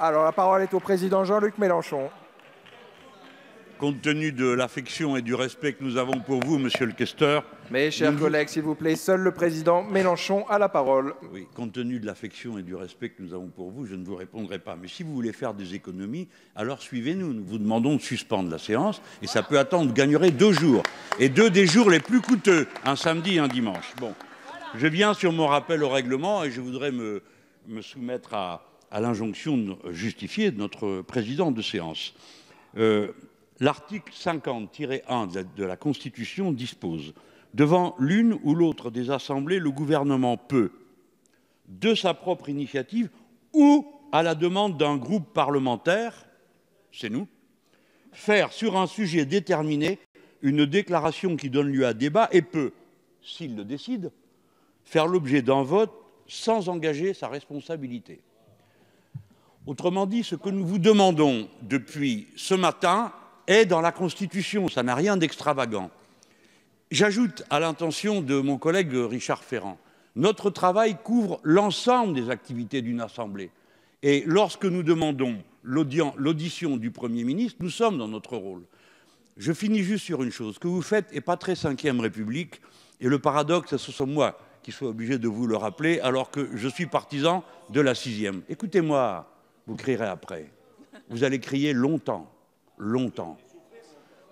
Alors la parole est au président Jean-Luc Mélenchon. Compte tenu de l'affection et du respect que nous avons pour vous, monsieur le questeur. Mes chers collègues, s'il vous plaît, seul le président Mélenchon a la parole. Oui, compte tenu de l'affection et du respect que nous avons pour vous, je ne vous répondrai pas. Mais si vous voulez faire des économies, alors suivez-nous. Nous vous demandons de suspendre la séance et ça peut attendre. Vous gagnerez deux jours. Et deux des jours les plus coûteux, un samedi et un dimanche. Bon, je viens sur mon rappel au règlement et je voudrais me soumettre à, à l'injonction justifiée de notre président de séance. Euh, l'article 50-1 de la Constitution dispose Devant l'une ou l'autre des assemblées, le gouvernement peut, de sa propre initiative ou à la demande d'un groupe parlementaire, c'est nous, faire sur un sujet déterminé une déclaration qui donne lieu à débat et peut, s'il le décide, faire l'objet d'un vote sans engager sa responsabilité. Autrement dit, ce que nous vous demandons depuis ce matin est dans la Constitution, ça n'a rien d'extravagant. J'ajoute à l'intention de mon collègue Richard Ferrand, notre travail couvre l'ensemble des activités d'une Assemblée. Et lorsque nous demandons l'audition du Premier ministre, nous sommes dans notre rôle. Je finis juste sur une chose. Ce que vous faites n'est pas très cinquième République. Et le paradoxe, ce sont moi qui suis obligé de vous le rappeler, alors que je suis partisan de la sixième. Écoutez-moi, vous crierez après. Vous allez crier longtemps, longtemps.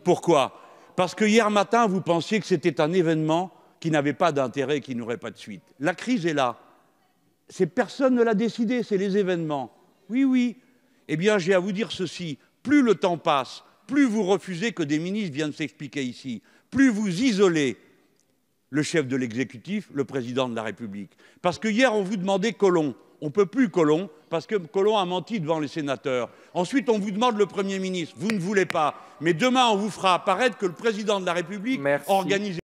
Pourquoi Parce que hier matin, vous pensiez que c'était un événement qui n'avait pas d'intérêt, qui n'aurait pas de suite. La crise est là. C'est personne ne l'a décidé, c'est les événements. Oui, oui. Eh bien, j'ai à vous dire ceci. Plus le temps passe, plus vous refusez que des ministres viennent s'expliquer ici, plus vous isolez le chef de l'exécutif, le président de la République. Parce que hier, on vous demandait Colomb. On ne peut plus Colomb, parce que Colomb a menti devant les sénateurs. Ensuite, on vous demande le Premier ministre. Vous ne voulez pas. Mais demain, on vous fera apparaître que le président de la République organise.